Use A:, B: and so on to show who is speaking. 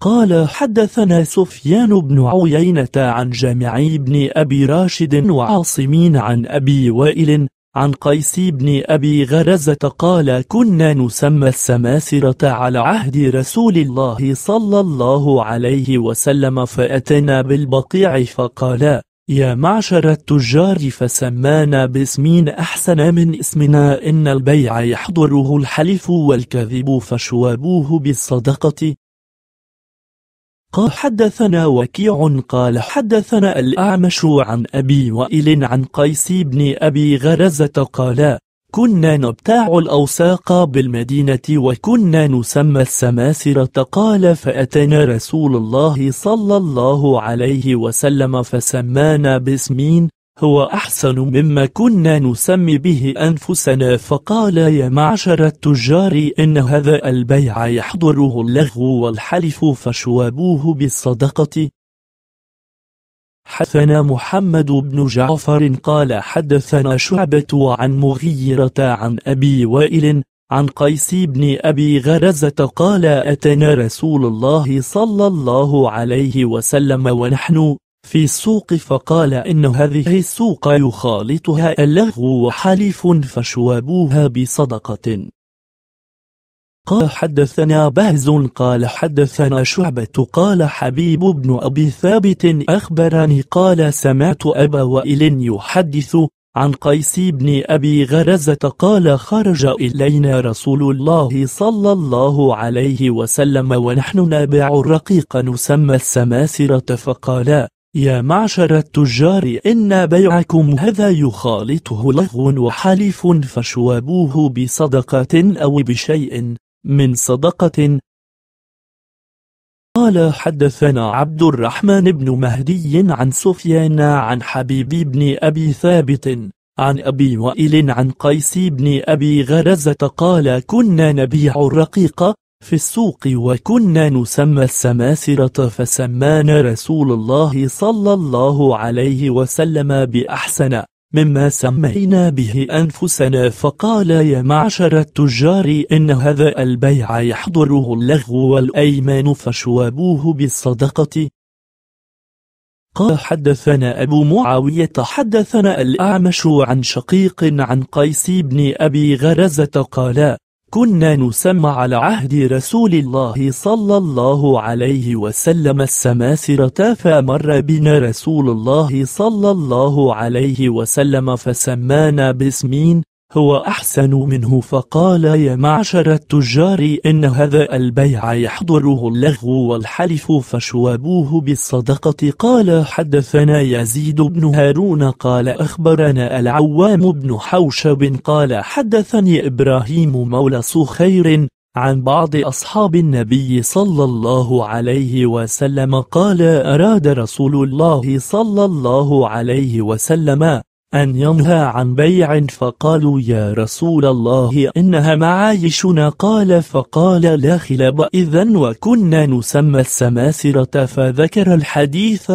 A: قال حدثنا سفيان بن عيينة عن جامعي بن أبي راشد وعاصمين عن أبي وائل عن قيس بن أبي غرزة قال كنا نسمى السماسرة على عهد رسول الله صلى الله عليه وسلم فأتنا بالبقيع فقال يا معشر التجار فسمانا باسمين أحسن من اسمنا إن البيع يحضره الحلف والكذب فشوابوه بالصدقة قال حدثنا وكيع قال حدثنا الأعمش عن أبي وائل عن قيس بن أبي غرزة قال كنا نبتاع الأوساق بالمدينة وكنا نسمى السماسرة قال فأتنا رسول الله صلى الله عليه وسلم فسمانا باسمين هو أحسن مما كنا نسمي به أنفسنا فقال يا معشر التجار إن هذا البيع يحضره اللغو والحلف فشوابوه بالصدقة حدثنا محمد بن جعفر قال حدثنا شعبة عن مغيرة عن أبي وائل عن قيس بن أبي غرزة قال أتنا رسول الله صلى الله عليه وسلم ونحن في السوق فقال إن هذه السوق يخالطها اللغو وحليف فشوابوها بصدقة قال حدثنا بهز قال حدثنا شعبة قال حبيب بن أبي ثابت أخبرني قال سمعت أبا وائل يحدث عن قيس بن أبي غرزة قال خرج إلينا رسول الله صلى الله عليه وسلم ونحن نابع الرقيق نسمى السماسرة فقال يا معشر التجار إن بيعكم هذا يخالطه لغو وحليف فاشوبوه بصدقة أو بشيء من صدقة قال حدثنا عبد الرحمن بن مهدي عن سفيان عن حبيب بن أبي ثابت عن أبي وائل عن قيس بن أبي غرزة قال كنا نبيع الرقيقة في السوق وكنا نسمى السماسرة فسمانا رسول الله صلى الله عليه وسلم بأحسن مما سمينا به أنفسنا فقال يا معشر التجار إن هذا البيع يحضره اللغو والأيمان فشوابوه بالصدقة قال حدثنا أبو معاوية حدثنا الأعمش عن شقيق عن قيس بن أبي غرزة قال كنا نسمى على عهد رسول الله صلى الله عليه وسلم السماسرة فمر بنا رسول الله صلى الله عليه وسلم فسمانا باسمين هو أحسن منه فقال يا معشر التجار إن هذا البيع يحضره اللغو والحلف فشوابوه بالصدقة قال حدثنا يزيد بن هارون قال أخبرنا العوام بن حوشب قال حدثني إبراهيم مولى سخير عن بعض أصحاب النبي صلى الله عليه وسلم قال أراد رسول الله صلى الله عليه وسلم أن ينهى عن بيع فقالوا يا رسول الله إنها معايشنا قال فقال لا خلاب إذا وكنا نسمى السماسرة فذكر الحديث